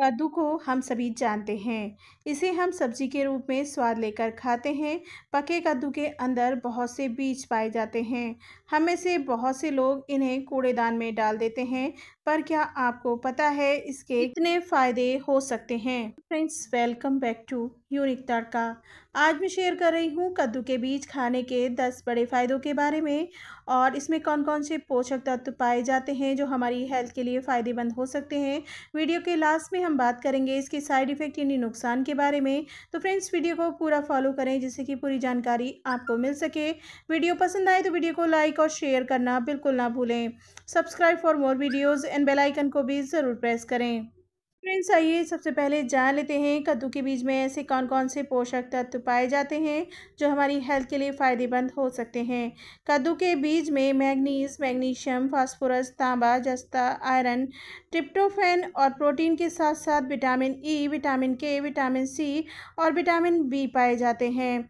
कद्दू को हम सभी जानते हैं इसे हम सब्जी के रूप में स्वाद लेकर खाते हैं पके कद्दू के अंदर बहुत से बीज पाए जाते हैं हम में से बहुत से लोग इन्हें कूड़ेदान में डाल देते हैं पर क्या आपको पता है इसके कितने फ़ायदे हो सकते हैं friends welcome back to unique Tadka आज मैं शेयर कर रही हूँ कद्दू के बीज खाने के 10 बड़े फ़ायदों के बारे में और इसमें कौन कौन से पोषक तत्व पाए जाते हैं जो हमारी हेल्थ के लिए फ़ायदेमंद हो सकते हैं वीडियो के लास्ट में हम बात करेंगे इसके साइड इफ़ेक्ट यानी नुकसान के बारे में तो फ्रेंड्स वीडियो को पूरा फॉलो करें जिससे कि पूरी जानकारी आपको मिल सके वीडियो पसंद आए तो वीडियो को लाइक और शेयर करना बिल्कुल ना भूलें subscribe for more videos and bell icon को भी ज़रूर प्रेस करें फ्रेंड्स आइए सबसे पहले जान लेते हैं कद्दू के बीज में ऐसे कौन कौन से पोषक तत्व पाए जाते हैं जो हमारी हेल्थ के लिए फ़ायदेमंद हो सकते हैं कद्दू के बीज में मैग्नीज मैग्नीशियम फास्फोरस तांबा जस्ता आयरन ट्रिप्टोफेन और प्रोटीन के साथ साथ vitamin E vitamin K vitamin C और विटामिन बी पाए जाते हैं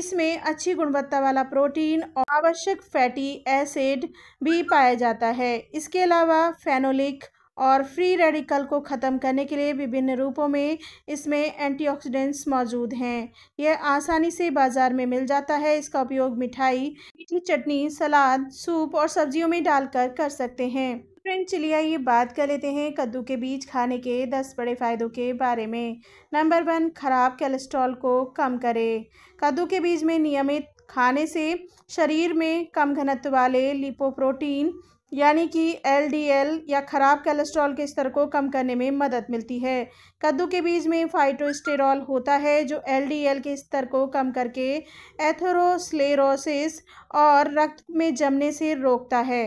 इसमें अच्छी गुणवत्ता वाला प्रोटीन और आवश्यक फैटी एसिड भी पाया जाता है इसके अलावा फेनोलिक और फ्री रेडिकल को ख़त्म करने के लिए विभिन्न रूपों में इसमें एंटीऑक्सीडेंट्स मौजूद हैं यह आसानी से बाज़ार में मिल जाता है इसका उपयोग मिठाई मीठी चटनी सलाद सूप और सब्जियों में डालकर कर सकते हैं फ्रेंड चलिए आइए बात कर लेते हैं कद्दू के बीज खाने के दस बड़े फ़ायदों के बारे में नंबर वन खराब कोलेस्ट्रॉल को कम करें कद्दू के बीज में नियमित खाने से शरीर में कम घनत्व वाले लिपोप्रोटीन यानी कि एलडीएल या खराब कोलेस्ट्रॉल के स्तर को कम करने में मदद मिलती है कद्दू के बीज में फाइटोस्टेरॉल होता है जो एलडीएल के स्तर को कम करके एथेरोस्लेरोसिस और रक्त में जमने से रोकता है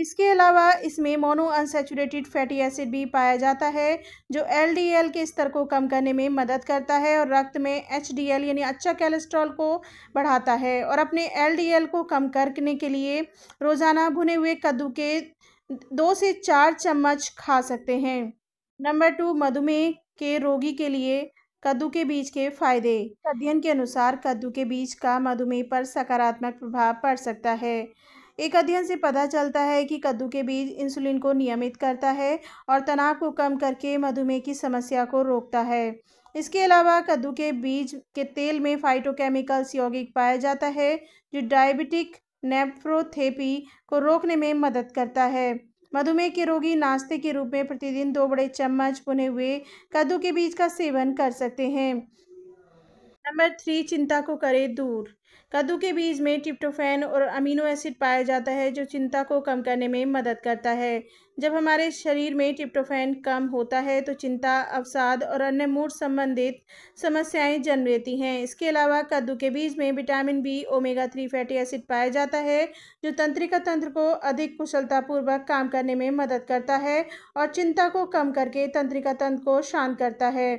इसके अलावा इसमें मोनो अनसेचुरेटेड फैटी एसिड भी पाया जाता है जो एलडीएल के स्तर को कम करने में मदद करता है और रक्त में एचडीएल यानी अच्छा कैलेस्ट्रॉल को बढ़ाता है और अपने एलडीएल को कम करने के लिए रोज़ाना भुने हुए कद्दू के दो से चार चम्मच खा सकते हैं नंबर टू मधुमेह के रोगी के लिए कद्दू के बीज के फायदे अध्ययन के अनुसार कद्दू के बीज का मधुमेह पर सकारात्मक प्रभाव पड़ सकता है एक अध्ययन से पता चलता है कि कद्दू के बीज इंसुलिन को नियमित करता है और तनाव को कम करके मधुमेह की समस्या को रोकता है इसके अलावा कद्दू के बीज के तेल में फाइटोकेमिकल्स यौगिक पाया जाता है जो डायबिटिक नेफ्रोथेपी को रोकने में मदद करता है मधुमेह के रोगी नाश्ते के रूप में प्रतिदिन दो बड़े चम्मच बुने हुए कद्दू के बीज का सेवन कर सकते हैं नंबर थ्री चिंता को करें दूर कद्दू के बीज में टिप्टोफैन और अमीनो एसिड पाया जाता है जो चिंता को कम करने में मदद करता है जब हमारे शरीर में ट्रिप्टोफैन कम होता है तो चिंता अवसाद और अन्य मूड संबंधित समस्याएं जन्म लेती हैं इसके अलावा कद्दू के बीज में vitamin B omega three fatty acid पाया जाता है जो तंत्रिका तंत्र को अधिक कुशलतापूर्वक काम करने में मदद करता है और चिंता को कम करके तंत्रिका तंत्र को शांत करता है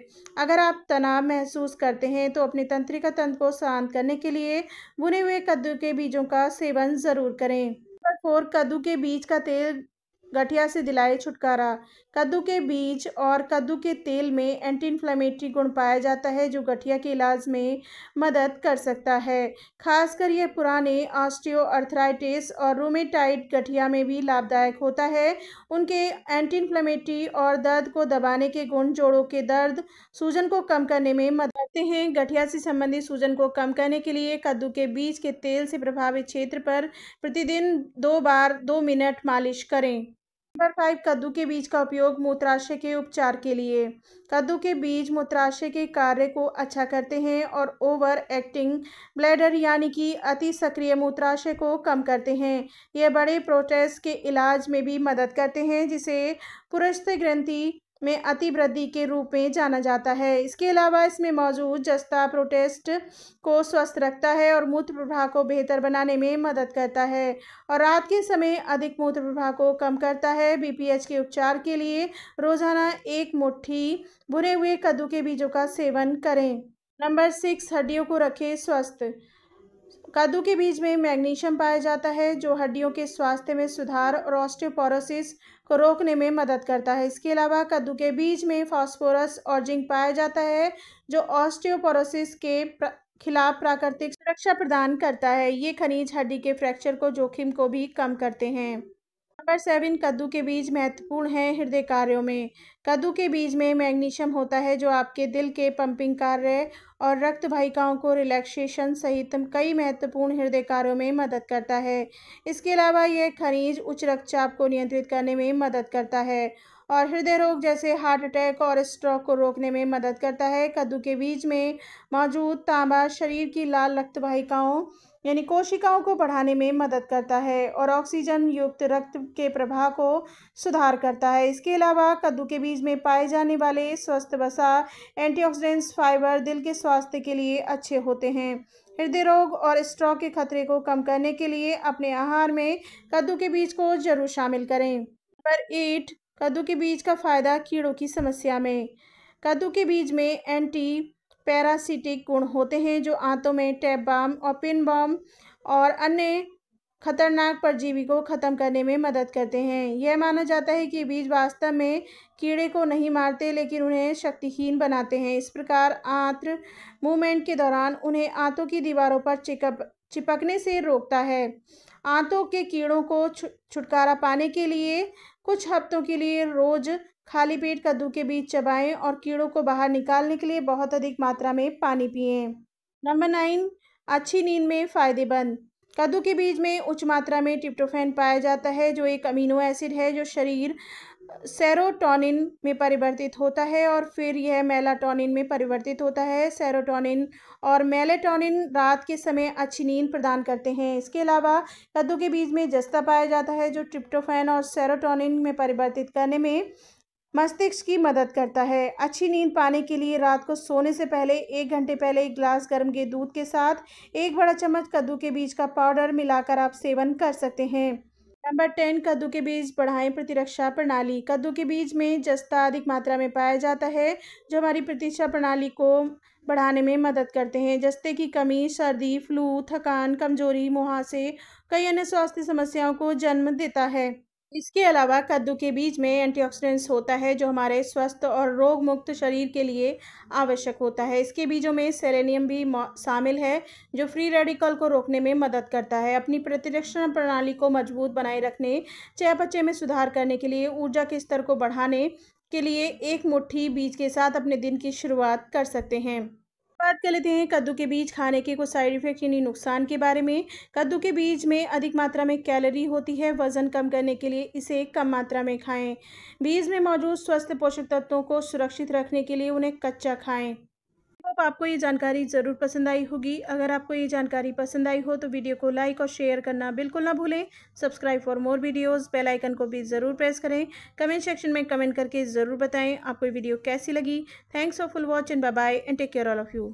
अगर आप तनाव महसूस करते हैं तो अपने तंत्रिका तंत्र को शांत करने के लिए बुने हुए कद्दू के बीजों का सेवन ज़रूर करें नंबर फोर कद्दू के बीज का तेल गठिया से दिलाए छुटकारा कद्दू के बीज और कद्दू के तेल में एंटी इन्फ्लामेटरी गुण पाया जाता है जो गठिया के इलाज में मदद कर सकता है खासकर यह पुराने ऑस्टियोआर्थराइटिस और रोमेटाइट गठिया में भी लाभदायक होता है उनके एंटी इन्फ्लामेटरी और दर्द को दबाने के गुण जोड़ों के दर्द सूजन को कम करने में मदद करते हैं गठिया से संबंधित सूजन को कम करने के लिए कद्दू के बीज के तेल से प्रभावित क्षेत्र पर प्रतिदिन दो बार दो मिनट मालिश करें नंबर फाइव कद्दू के बीज का उपयोग मूत्राशय के उपचार के लिए कद्दू के बीज मूत्राशय के कार्य को अच्छा करते हैं और ओवर एक्टिंग ब्लैडर यानी कि अति सक्रिय मूत्राशय को कम करते हैं ये बड़े प्रोटेस्ट के इलाज में भी मदद करते हैं जिसे पुरस्त ग्रंथि में अतिवृद्धि के रूप में जाना जाता है इसके अलावा इसमें मौजूद जस्ता प्रोटेस्ट को स्वस्थ रखता है और मूत्र प्रभाव को बेहतर बनाने में मदद करता है और रात के समय अधिक मूत्र प्रभाव को कम करता है बीपीएच के उपचार के लिए रोजाना एक मुट्ठी भुने हुए कद्दू के बीजों का सेवन करें नंबर सिक्स हड्डियों को रखें स्वस्थ कद्दू के बीज में मैग्नीशियम पाया जाता है जो हड्डियों के स्वास्थ्य में सुधार और ऑस्टियोपोरोसिस को रोकने में मदद करता है इसके अलावा कद्दू के बीज में फास्फोरस और जिंक पाया जाता है जो ऑस्टियोपोरोसिस के प्र... खिलाफ प्राकृतिक सुरक्षा प्रदान करता है ये खनिज हड्डी के फ्रैक्चर को जोखिम को भी कम करते हैं नंबर सेवन कद्दू के बीज महत्वपूर्ण हैं हृदय कार्यों में कद्दू के बीज में मैग्नीशियम होता है जो आपके दिल के पंपिंग कार्य और रक्त भाइकाओं को रिलैक्सेशन सहित कई महत्वपूर्ण हृदय कार्यों में मदद करता है इसके अलावा यह खनिज उच्च रक्तचाप को नियंत्रित करने में मदद करता है और हृदय रोग जैसे हार्ट अटैक और स्ट्रोक को रोकने में मदद करता है कद्दू के बीज में मौजूद तांबा शरीर की लाल रक्त वाहिकाओं यानी कोशिकाओं को बढ़ाने में मदद करता है और ऑक्सीजन युक्त रक्त के प्रभाव को सुधार करता है इसके अलावा कद्दू के बीज में पाए जाने वाले स्वस्थ वसा एंटीऑक्सीडेंट्स फाइबर दिल के स्वास्थ्य के लिए अच्छे होते हैं हृदय रोग और स्ट्रोक के खतरे को कम करने के लिए अपने आहार में कद्दू के बीज को जरूर शामिल करें नंबर एट कद्दू के बीज का फ़ायदा कीड़ों की समस्या में कद्दू के बीज में एंटी पैरासिटिक गुण होते हैं जो आंतों में टैप बम और पिन बम और अन्य खतरनाक परजीवी को ख़त्म करने में मदद करते हैं यह माना जाता है कि बीज वास्तव में कीड़े को नहीं मारते लेकिन उन्हें शक्तिहीन बनाते हैं इस प्रकार आंत्र मूवमेंट के दौरान उन्हें आंतों की दीवारों पर चिकप चिपकने से रोकता है आंतों के कीड़ों को छुटकारा पाने के लिए कुछ हफ्तों के लिए रोज़ खाली पेट कद्दू के बीज चबाएं और कीड़ों को बाहर निकालने के लिए बहुत अधिक मात्रा में पानी पिए नंबर नाइन अच्छी नींद में फ़ायदेमंद कद्दू के बीज में उच्च मात्रा में टिप्टोफेन पाया जाता है जो एक अमीनो एसिड है जो शरीर सेरोटोनिन में परिवर्तित होता है और फिर यह मेलाटोनिन में परिवर्तित होता है सेरोटोनिन और मेलेटोनिन रात के समय अच्छी नींद प्रदान करते हैं इसके अलावा कद्दू के बीज में जस्ता पाया जाता है जो ट्रिप्टोफेन और सेरोटोनिन में परिवर्तित करने में मस्तिष्क की मदद करता है अच्छी नींद पाने के लिए रात को सोने से पहले एक घंटे पहले एक गिलास गर्म के दूध के साथ एक बड़ा चम्मच कद्दू के बीज का पाउडर मिलाकर आप सेवन कर सकते हैं नंबर टेन कद्दू के बीज बढ़ाएं प्रतिरक्षा प्रणाली कद्दू के बीज में जस्ता अधिक मात्रा में पाया जाता है जो हमारी प्रतिरक्षा प्रणाली को बढ़ाने में मदद करते हैं जस्ते की कमी सर्दी फ्लू थकान कमजोरी मुहासे कई अन्य स्वास्थ्य समस्याओं को जन्म देता है इसके अलावा कद्दू के बीज में एंटीऑक्सीडेंट्स होता है जो हमारे स्वस्थ और रोग मुक्त शरीर के लिए आवश्यक होता है इसके बीजों में सेरेनियम भी शामिल है जो फ्री रेडिकल को रोकने में मदद करता है अपनी प्रतिरक्षण प्रणाली को मजबूत बनाए रखने चयपचे में सुधार करने के लिए ऊर्जा के स्तर को बढ़ाने के लिए एक मुट्ठी बीज के साथ अपने दिन की शुरुआत कर सकते हैं बात कर लेते हैं कद्दू के बीज खाने के कुछ साइड इफेक्ट यानी नुकसान के बारे में कद्दू के बीज में अधिक मात्रा में कैलोरी होती है वजन कम करने के लिए इसे कम मात्रा में खाएं बीज में मौजूद स्वस्थ पोषक तत्वों को सुरक्षित रखने के लिए उन्हें कच्चा खाएं होप आपको ये जानकारी ज़रूर पसंद आई होगी अगर आपको ये जानकारी पसंद आई हो तो वीडियो को लाइक और शेयर करना बिल्कुल ना भूलें subscribe for more videos bell icon को भी ज़रूर प्रेस करें कमेंट सेक्शन में कमेंट करके ज़रूर बताएं आपको वीडियो कैसी लगी thanks for full watch and bye bye and take care all of you